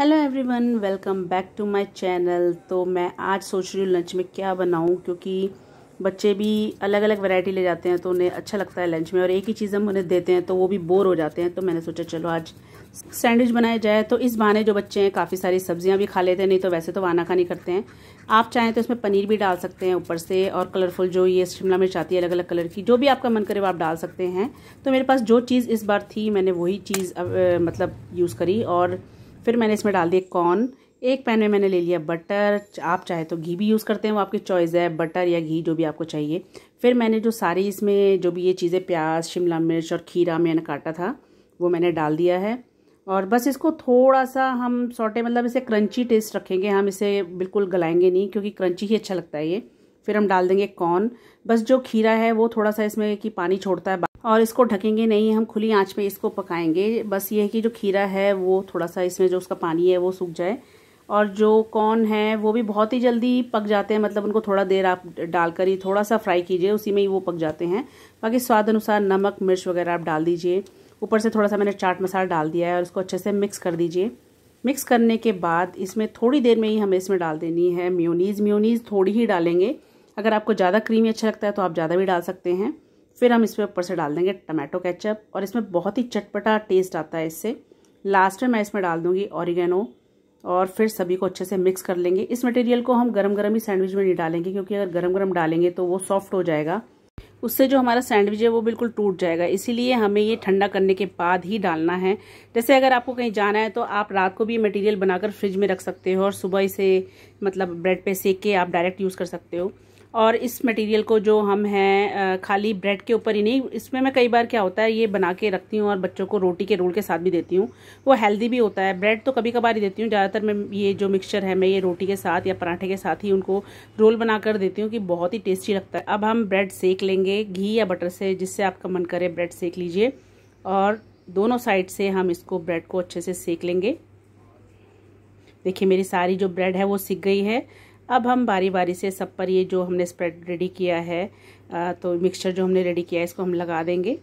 hello everyone welcome back to my channel तो मैं आज सोच रही हूँ लंच में क्या बनाऊँ क्योंकि बच्चे भी अलग अलग वैरायटी ले जाते हैं तो उन्हें अच्छा लगता है लंच में और एक ही चीज़ हम उन्हें देते हैं तो वो भी बोर हो जाते हैं तो मैंने सोचा चलो आज सैंडविच बनाया जाए तो इस बहाने जो बच्चे हैं काफ़ी सारी सब्जियां भी खा लेते हैं नहीं तो वैसे तो वाना खानी करते हैं आप चाहें तो इसमें पनीर भी डाल सकते हैं ऊपर से और कलरफुल जो ये शिमला मिर्च आती है अलग अलग कलर की जो भी आपका मन करे वो आप डाल सकते हैं तो मेरे पास जो चीज़ इस बार थी मैंने वही चीज़ मतलब यूज़ करी और फिर मैंने इसमें डाल दिए कॉर्न एक पैन में मैंने ले लिया बटर आप चाहे तो घी भी यूज़ करते हैं वो आपकी चॉइस है बटर या घी जो भी आपको चाहिए फिर मैंने जो सारी इसमें जो भी ये चीज़ें प्याज शिमला मिर्च और खीरा मैंने काटा था वो मैंने डाल दिया है और बस इसको थोड़ा सा हम सोटे मतलब इसे क्रंची टेस्ट रखेंगे हम इसे बिल्कुल गलाएंगे नहीं क्योंकि क्रंची ही अच्छा लगता है ये फिर हम डाल देंगे कॉर्न बस जो खीरा है वो थोड़ा सा इसमें कि पानी छोड़ता है और इसको ढकेंगे नहीं हम खुली आंच पे इसको पकाएंगे बस ये है कि जो खीरा है वो थोड़ा सा इसमें जो उसका पानी है वो सूख जाए और जो कॉर्न है वो भी बहुत ही जल्दी पक जाते हैं मतलब उनको थोड़ा देर आप डालकर ही थोड़ा सा फ्राई कीजिए उसी में ही वो पक जाते हैं बाकी स्वाद अनुसार नमक मिर्च वगैरह आप डाल दीजिए ऊपर से थोड़ा सा मैंने चाट मसाला डाल दिया है और इसको अच्छे से मिक्स कर दीजिए मिक्स करने के बाद इसमें थोड़ी देर में ही हमें इसमें डाल देनी है म्योनीज़ म्योनीज़ थोड़ी ही डालेंगे अगर आपको ज़्यादा क्रीमी अच्छा लगता है तो आप ज़्यादा भी डाल सकते हैं फिर हम इसमें ऊपर से डाल देंगे टमाटो केचप और इसमें बहुत ही चटपटा टेस्ट आता है इससे लास्ट में मैं इसमें डाल दूंगी ऑरिगेनो और फिर सभी को अच्छे से मिक्स कर लेंगे इस मटेरियल को हम गरम गरम ही सैंडविच में नहीं डालेंगे क्योंकि अगर गरम गरम डालेंगे तो वो सॉफ्ट हो जाएगा उससे जो हमारा सैंडविच है वो बिल्कुल टूट जाएगा इसीलिए हमें ये ठंडा करने के बाद ही डालना है जैसे अगर आपको कहीं जाना है तो आप रात को भी मटेरियल बनाकर फ्रिज में रख सकते हो और सुबह इसे मतलब ब्रेड पे सेक के आप डायरेक्ट यूज़ कर सकते हो और इस मटेरियल को जो हम हैं खाली ब्रेड के ऊपर ही नहीं इसमें मैं कई बार क्या होता है ये बना के रखती हूँ और बच्चों को रोटी के रोल के साथ भी देती हूँ वो हेल्दी भी होता है ब्रेड तो कभी कभार ही देती हूँ ज़्यादातर मैं ये जो मिक्सचर है मैं ये रोटी के साथ या पराठे के साथ ही उनको रोल बना कर देती हूँ कि बहुत ही टेस्टी लगता है अब हम ब्रेड सेक लेंगे घी या बटर से जिससे आपका मन करे ब्रेड सेक लीजिए और दोनों साइड से हम इसको ब्रेड को अच्छे से सेक लेंगे देखिए मेरी सारी जो ब्रेड है वो सीख गई है अब हम बारी बारी से सब पर ये जो हमने स्प्रेड रेडी किया है तो मिक्सचर जो हमने रेडी किया है इसको हम लगा देंगे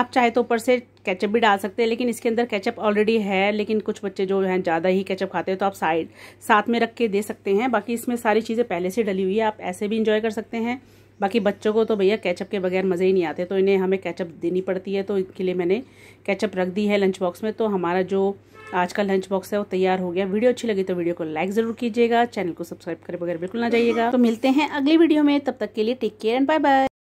आप चाहे तो ऊपर से केचप भी डाल सकते हैं लेकिन इसके अंदर केचप ऑलरेडी है लेकिन कुछ बच्चे जो हैं ज़्यादा ही केचप खाते हैं तो आप साइड साथ में रख के दे सकते हैं बाकी इसमें सारी चीज़ें पहले से डली हुई है आप ऐसे भी इंजॉय कर सकते हैं बाकी बच्चों को तो भैया केचप के बगैर मज़े ही नहीं आते तो इन्हें हमें केचप देनी पड़ती है तो इनके लिए मैंने केचप रख दी है लंच बॉक्स में तो हमारा जो आज का लंच बॉक्स है वो तैयार हो गया वीडियो अच्छी लगी तो वीडियो को लाइक जरूर कीजिएगा चैनल को सब्सक्राइब करें बगैर बिल्कुल ना जाइएगा तो मिलते हैं अगली वीडियो में तब तक के लिए take care and bye bye